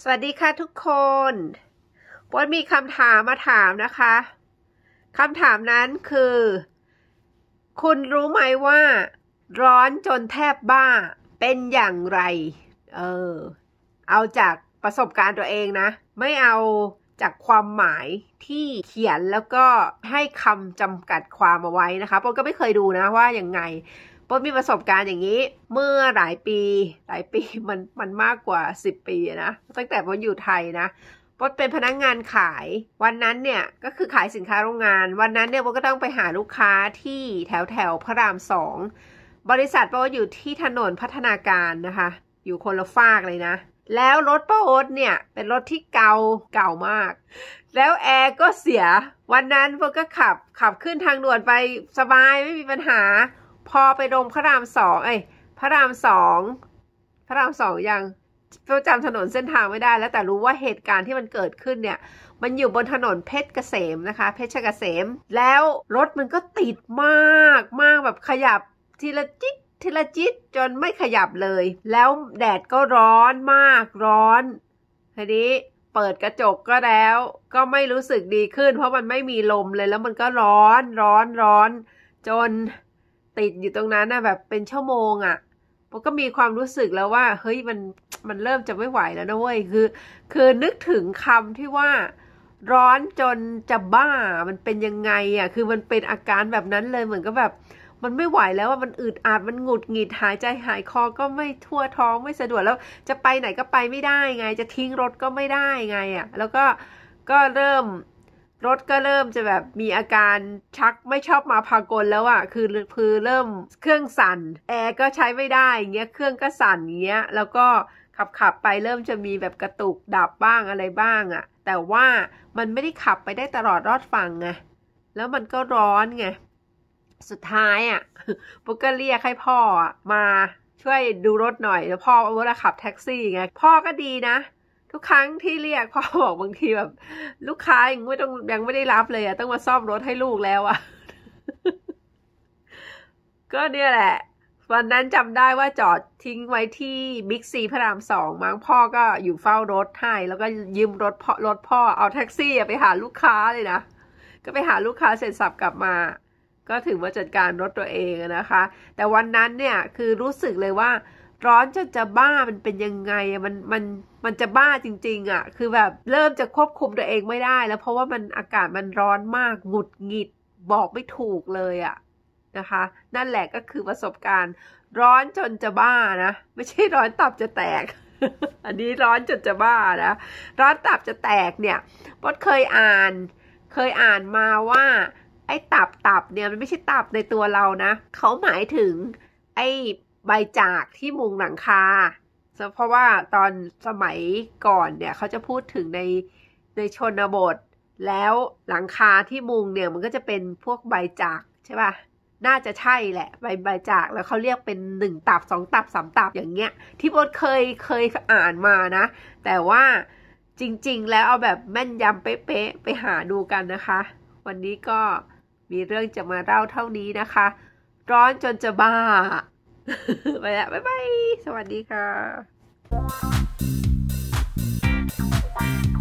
สวัสดีค่ะทุกคนปันมีคำถามมาถามนะคะ คำถามนั้นคือ คุณรู้ไหมว่า ร้อนจนแทบบ้าเป็นอย่างไร เออ เอาจากประสบการณ์ตัวเองนะ ไม่เอาจากความหมายที่เขียนแล้วก็ให้คำจำกัดความเอาไว้นะคะปนก็ไม่เคยดูนะว่าอย่างไงปนมีประสบการณ์อย่างนี้เมื่อหลายปี หลายปีมันมันมากกว่า 10 ปีนะตั้งแต่ปนอยู่ไทยนะปนเป็นพนักงงานขายวันนั้นเนี่ยก็คือขายสินค้าโรงงานวันนั้นเนี่ยปนก็ต้องไปหาลูกค้าที่แถวแถวพระรามสองบริษัทปนอยู่ที่ถนนพัฒนาการนะคะ อยู่คนละฟากเลยนะแล้วรถป้าโอ๊ตเนี่ย เป็นรถที่เก่าเก่ามาก แล้วแอร์ก็เสียวันนั้นพวกก็ขับขับขึ้นทางด่วนไปสบายไม่มีปัญหาพอไปลงพระรามสองไอ้พระรามสองพระรามสองยังเราจำถนนเส้นทางไม่ได้แล้วแต่รู้ว่าเหตุการณ์ที่มันเกิดขึ้นเนี่ย มันอยู่บนถนนเพชรเกษมนะคะ เพชรเกษม แล้วรถมันก็ติดมากมากแบบขยับทีละจิ๊กทีละจิตจนไม่ขยับเลย แล้วแดดก็ร้อนมากร้อนทีนี้เปิดกระจกก็แล้วก็ไม่รู้สึกดีขึ้น เพราะมันไม่มีลมเลยแล้วมันก็ร้อนร้อนร้อนจนติดอยู่ตรงนั้นนะแบบเป็นชั่วโมงอะ่ะผมก็มีความรู้สึกแล้วว่า เฮ้ยมันมันเริ่มจะไม่ไหวแล้วนะเว้ยคือ คือนึกถึงคำที่ว่าร้อนจนจะบ้า มันเป็นยังไงอะ่ะคือมันเป็นอาการแบบนั้นเลยเหมือนกับแบบมันไม่ไหวแล้วว่ามันอึดอัดมันหงุดหงิดหายใจหายคอก็ไม่ทั่วท้องไม่สะดวกแล้วจะไปไหนก็ไปไม่ได้ไงจะทิ้งรถก็ไม่ได้ไงอะ่ะแล้วก็ก็เริ่มรถก็เริ่มจะแบบมีอาการชักไม่ชอบมาพากลแล้วอะ่ะคือพือเริ่มเครื่องสัน่นแอร์ก็ใช้ไม่ได้เงี้ยเครื่องก็สั่นเงี้ย แล้วก็ขับขับไปเริ่มจะมีแบบกระตุกดับบ้างอะไรบ้างอะ่ะ แต่ว่ามันไม่ได้ขับไปได้ตลอดรอดฟังไงแล้วมันก็ร้อนไงสุดท้ายอ่ะปุ๊กก็เรียกให้พ่อมาช่วยดูรถหน่อย แล้ว พ่อเวลาขับแท็กซี่ ไง พ่อก็ดีนะ ทุกครั้งที่เรียกพ่อบอกบางทีแบบลูกค้ายังไม่ต้องยังไม่ได้รับเลยอะ ต้องมาซ่อมรถให้ลูกแล้วอะก็เนี่ยแหละ วันนั้นจำได้ว่าจอดทิ้งไว้ที่บิ๊กซีพระรามสองมั้งพ่อก็อยู่เฝ้ารถให้ แล้วก็ยืมรถพ่อรถพ่อ เอาแท็กซี่ไปหาลูกค้าเลยนะ ก็ไปหาลูกค้าเสร็จสับกลับมาก็ถึงมาจัดการรถตัวเองนะคะ แต่วันนั้นเนี่ยคือรู้สึกเลยว่า ร้อนจนจะบ้ามันเป็นยังไง มันมันมันจะบ้าจริง ๆอะ่ะ คือแบบเริ่มจะควบคุมตัวเองไม่ได้ แล้วเพราะว่ามันอากาศมันร้อนมาก หงุดหงิดบอกไม่ถูกเลยอะ่ะนะคะ นั่นแหละก็คือประสบการณ์ร้อนจนจะบ้านะไม่ใช่ร้อนตับจะแตก อันนี้ร้อนจนจะบ้านะร้อนตับจะแตกเนี่ยพดเคยอ่าน เคยอ่านมาว่าไอ้ตับตับเนี่ยมันไม่ใช่ตับในตัวเรานะเขาหมายถึง ไอ้ใบจากที่มุงหลังคา เพราะว่าตอนสมัยก่อนเนี่ยเขาจะพูดถึงในในชนบท แล้วหลังคาที่มุงเนี่ยมันก็จะเป็นพวกใบจากใช่ปะ่ะ น่าจะใช่แหละใบใบจาก แล้วเขาเรียกเป็นหนึ่งตับสองตับสามตับอย่างเงี้ย ที่บทเคยเคยอ่านมานะ แต่ว่าจริงๆ แล้วเอาแบบแม่นยำเป๊ะๆไปหาดูกันนะคะ วันนี้ก็มีเรื่องจะมาเล่าเท่านี้นะคะ ร้อนจนจะบ้าไปแล้วบ๊ายบาย สวัสดีค่ะ